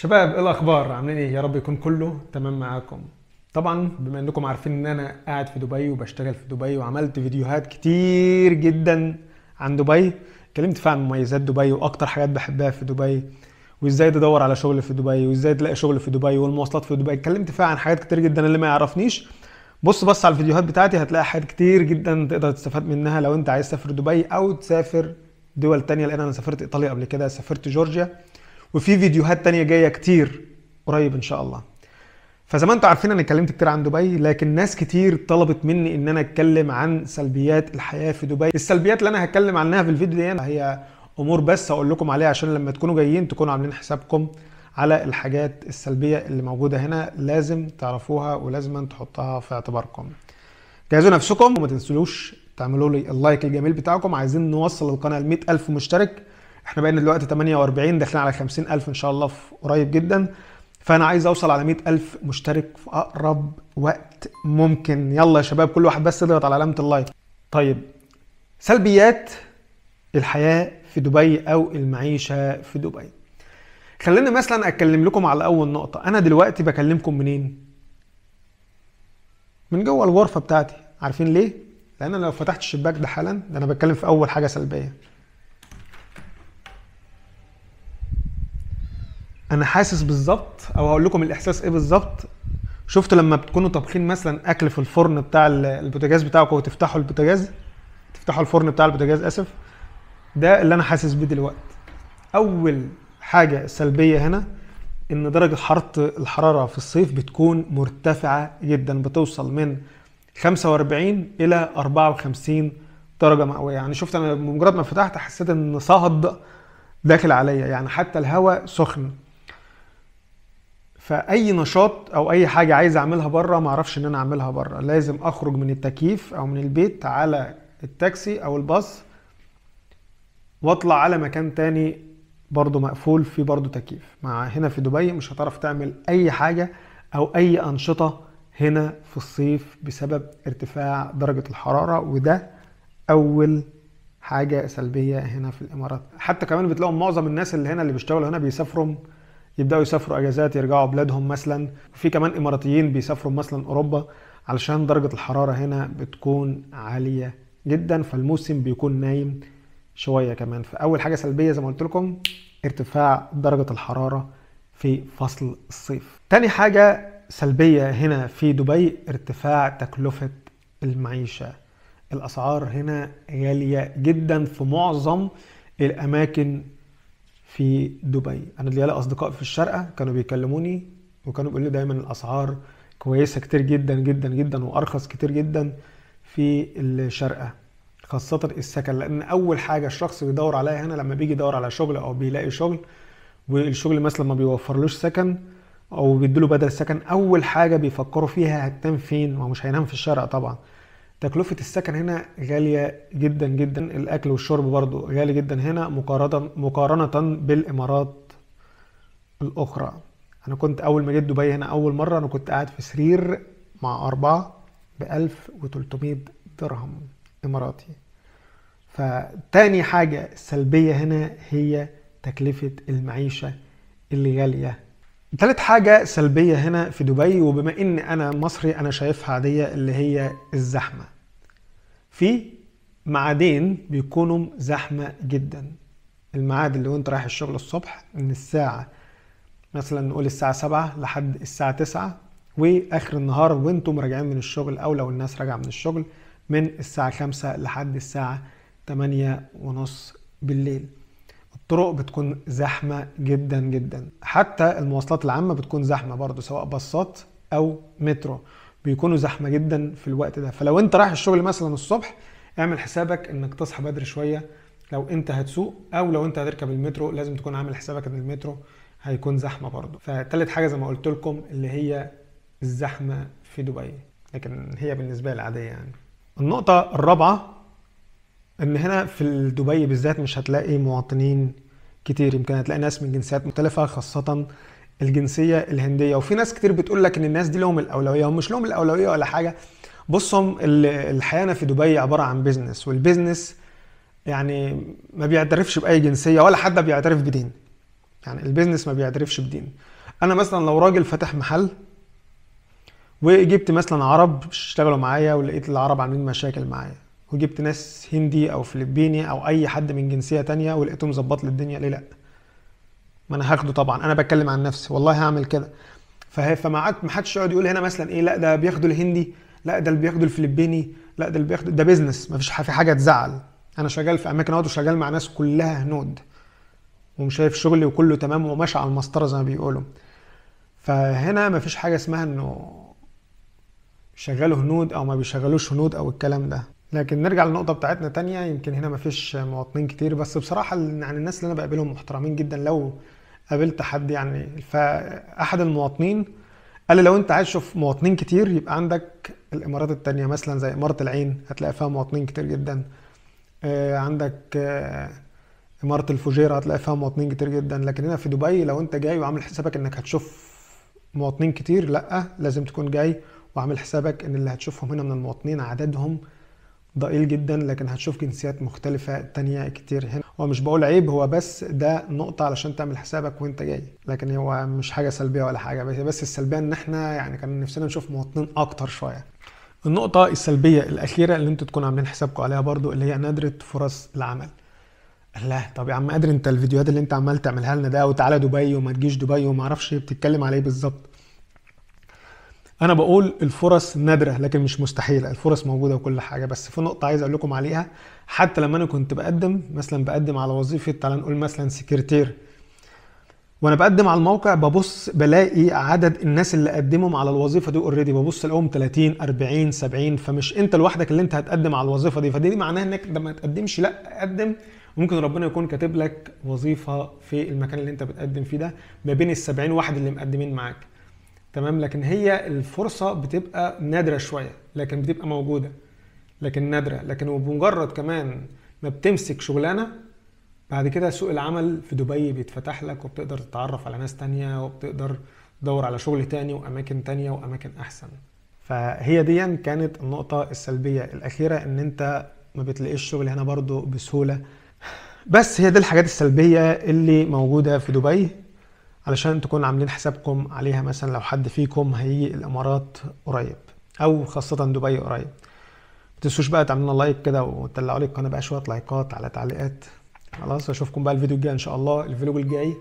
شباب ايه الاخبار عاملين ايه يا رب يكون كله تمام معاكم طبعا بما انكم عارفين ان انا قاعد في دبي وبشتغل في دبي وعملت فيديوهات كتير جدا عن دبي اتكلمت فيها عن مميزات دبي واكتر حاجات بحبها في دبي وازاي تدور على شغل في دبي وازاي تلاقي شغل في دبي والمواصلات في دبي اتكلمت فيها عن حاجات كتير جدا اللي ما يعرفنيش بص بص على الفيديوهات بتاعتي هتلاقي حاجات كتير جدا تقدر تستفاد منها لو انت عايز تسافر دبي او تسافر دول تانية لان انا سافرت ايطاليا قبل كده سافرت جورجيا وفي فيديوهات تانية جايه كتير قريب ان شاء الله فزي ما انتم عارفين انا اتكلمت كتير عن دبي لكن ناس كتير طلبت مني ان انا اتكلم عن سلبيات الحياه في دبي السلبيات اللي انا هتكلم عنها في الفيديو ده هي امور بس هقول لكم عليها عشان لما تكونوا جايين تكونوا عاملين حسابكم على الحاجات السلبيه اللي موجوده هنا لازم تعرفوها ولازم تحطها في اعتباركم جهزوا نفسكم وما تنسلوش تعملوا لي اللايك الجميل بتاعكم عايزين نوصل القناه ل 100000 مشترك احنا بقينا دلوقتي 48 داخلين على 50000 ان شاء الله في قريب جدا فانا عايز اوصل على 100000 مشترك في اقرب وقت ممكن يلا يا شباب كل واحد بس يضغط على علامه اللايك طيب سلبيات الحياه في دبي او المعيشه في دبي خلينا مثلا اتكلم لكم على اول نقطه انا دلوقتي بكلمكم منين من جوه الغرفه بتاعتي عارفين ليه لان انا لو فتحت الشباك ده حالا ده انا بتكلم في اول حاجه سلبيه انا حاسس بالظبط او هقول لكم الاحساس ايه بالظبط شفتوا لما بتكونوا طابخين مثلا اكل في الفرن بتاع البوتاجاز بتاعكم وتفتحوا البوتاجاز تفتحوا الفرن بتاع البوتاجاز اسف ده اللي انا حاسس بيه دلوقتي اول حاجه سلبيه هنا ان درجه حراره الحراره في الصيف بتكون مرتفعه جدا بتوصل من 45 الى 54 درجه مئويه يعني شفت انا بمجرد ما فتحت حسيت ان صهد داخل عليا يعني حتى الهواء سخن فاي نشاط او اي حاجه عايز اعملها بره ما اعرفش ان انا اعملها بره لازم اخرج من التكييف او من البيت على التاكسي او الباص واطلع على مكان تاني برضه مقفول فيه برضه تكييف مع هنا في دبي مش هتعرف تعمل اي حاجه او اي انشطه هنا في الصيف بسبب ارتفاع درجه الحراره وده اول حاجه سلبيه هنا في الامارات حتى كمان بتلاقوا معظم الناس اللي هنا اللي بيشتغلوا هنا بيسافروا يبداوا يسافروا اجازات يرجعوا بلادهم مثلا في كمان اماراتيين بيسافروا مثلا اوروبا علشان درجه الحراره هنا بتكون عاليه جدا فالموسم بيكون نايم شويه كمان فاول حاجه سلبيه زي ما قلت لكم ارتفاع درجه الحراره في فصل الصيف تاني حاجه سلبيه هنا في دبي ارتفاع تكلفه المعيشه الاسعار هنا غاليه جدا في معظم الاماكن في دبي انا ليا اصدقاء في الشارقه كانوا بيكلموني وكانوا بيقولوا لي دايما الاسعار كويسه كتير جدا جدا جدا وارخص كتير جدا في الشارقه خاصه السكن لان اول حاجه الشخص بيدور عليها هنا لما بيجي يدور على شغل او بيلاقي شغل والشغل مثلا ما بيوفرلوش سكن او بيديله بدل سكن اول حاجه بيفكروا فيها هتنام فين ومش هينام في الشارع طبعا تكلفة السكن هنا غالية جدا جدا الأكل والشرب برضو غالي جدا هنا مقارنة, مقارنة بالإمارات الأخرى أنا كنت أول ما جيت دبي هنا أول مرة أنا كنت قاعد في سرير مع أربعة بألف وتلتمية درهم إماراتي فتاني حاجة سلبية هنا هي تكلفة المعيشة اللي غالية تالت حاجة سلبية هنا في دبي وبما ان انا مصري انا شايفها عادية اللي هي الزحمة في معادين بيكونوا زحمة جدا الميعاد اللي وانت رايح الشغل الصبح من الساعة مثلا نقول الساعة سبعة لحد الساعة تسعة واخر النهار وانتم راجعين من الشغل او لو الناس راجعة من الشغل من الساعة خمسة لحد الساعة تمانية ونص بالليل الطرق بتكون زحمه جدا جدا حتى المواصلات العامه بتكون زحمه برضو سواء باصات او مترو بيكونوا زحمه جدا في الوقت ده فلو انت رايح الشغل مثلا الصبح اعمل حسابك انك تصحى بدري شويه لو انت هتسوق او لو انت هتركب المترو لازم تكون عامل حسابك ان المترو هيكون زحمه برضه فتالت حاجه زي ما قلت لكم اللي هي الزحمه في دبي لكن هي بالنسبه لي يعني النقطه الرابعه ان هنا في دبي بالذات مش هتلاقي مواطنين كتير يمكن هتلاقي ناس من جنسيات مختلفه خاصه الجنسيه الهنديه وفي ناس كتير بتقول لك ان الناس دي لهم الاولويه ومش لهم الاولويه ولا حاجه بصهم الحياه هنا في دبي عباره عن بيزنس والبيزنس يعني ما بيعترفش باي جنسيه ولا حد بيعترف بدين يعني البيزنس ما بيعترفش بدين انا مثلا لو راجل فاتح محل وجبت مثلا عرب اشتغلوا معايا ولقيت العرب عاملين مشاكل معايا وجبت ناس هندي او فلبيني او اي حد من جنسيه تانية ولقيته مظبط لي الدنيا ليه لا ما انا هاخده طبعا انا بتكلم عن نفسي والله هعمل كده فما حدش يقعد يقول هنا مثلا ايه لا ده بياخدوا الهندي لا ده اللي بياخدوا الفلبيني لا ده اللي بياخدوا ده بيزنس مفيش في حاجه تزعل انا شغال في اماكن اهوت وشغال مع ناس كلها هنود شايف شغلي وكله تمام وماشي على المسطره زي ما بيقولوا فهنا مفيش حاجه اسمها انه شغالوا هنود او ما بيشغلوش هنود او الكلام ده لكن نرجع للنقطه بتاعتنا تانية يمكن هنا مفيش مواطنين كتير بس بصراحه يعني الناس اللي انا بقابلهم محترمين جدا لو قابلت حد يعني فاحد المواطنين قال لي لو انت عايز تشوف مواطنين كتير يبقى عندك الامارات التانية مثلا زي اماره العين هتلاقي فيها مواطنين كتير جدا آه، عندك آه، اماره الفجيره هتلاقي فيها مواطنين كتير جدا لكن هنا في دبي لو انت جاي وعامل حسابك انك هتشوف مواطنين كتير لا لازم تكون جاي وعامل حسابك ان اللي هتشوفهم هنا من المواطنين عددهم ضئيل جدا لكن هتشوف جنسيات مختلفة تانية كتير هنا هو مش بقول عيب هو بس ده نقطة علشان تعمل حسابك وانت جاي لكن هو مش حاجة سلبية ولا حاجة بس السلبية ان احنا يعني كان نفسنا نشوف مواطنين اكتر شوية النقطة السلبية الأخيرة اللي انتوا تكونوا عاملين حسابكم عليها برضو اللي هي ندرة فرص العمل لا طب يا عم قادر انت الفيديوهات اللي انت عمال تعملها لنا ده وتعالى دبي وما تجيش دبي وما اعرفش بتتكلم عليه إيه بالظبط انا بقول الفرص نادره لكن مش مستحيله الفرص موجوده وكل حاجه بس في نقطه عايز اقول لكم عليها حتى لما انا كنت بقدم مثلا بقدم على وظيفه تعالى نقول مثلا سكرتير وانا بقدم على الموقع ببص بلاقي عدد الناس اللي قدمهم على الوظيفه دي اوريدي ببص الاقيهم 30 40 70 فمش انت لوحدك اللي انت هتقدم على الوظيفه دي فدي معناها انك لما تقدمش لا قدم ممكن ربنا يكون كاتب لك وظيفه في المكان اللي انت بتقدم فيه ده ما بين ال 70 واحد اللي مقدمين معاك تمام لكن هي الفرصه بتبقى نادره شويه لكن بتبقى موجوده لكن نادره لكن وبمجرد كمان ما بتمسك شغلانه بعد كده سوق العمل في دبي بيتفتح لك وبتقدر تتعرف على ناس تانية وبتقدر تدور على شغل تاني واماكن تانية واماكن احسن فهي دي يعني كانت النقطه السلبيه الاخيره ان انت ما بتلاقيش شغل هنا برضو بسهوله بس هي دي الحاجات السلبيه اللي موجوده في دبي علشان تكون عاملين حسابكم عليها مثلا لو حد فيكم هيجي الامارات قريب او خاصه دبي قريب ما تنسوش بقى تعملوا لايك كده وتدلعوا لي القناه بقى شويه لايكات على تعليقات خلاص اشوفكم بقى الفيديو الجاي ان شاء الله الفيلوج الجاي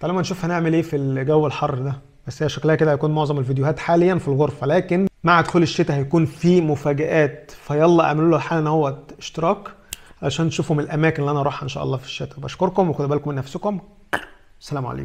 طالما نشوف هنعمل ايه في الجو الحر ده بس هي شكلها كده هيكون معظم الفيديوهات حاليا في الغرفه لكن مع دخول الشتاء هيكون في مفاجآت فيلا اعملوا له حالا اهوت اشتراك عشان تشوفوا من الاماكن اللي انا اروحها ان شاء الله في الشتاء بشكركم وخدوا بالكم من نفسكم السلام عليكم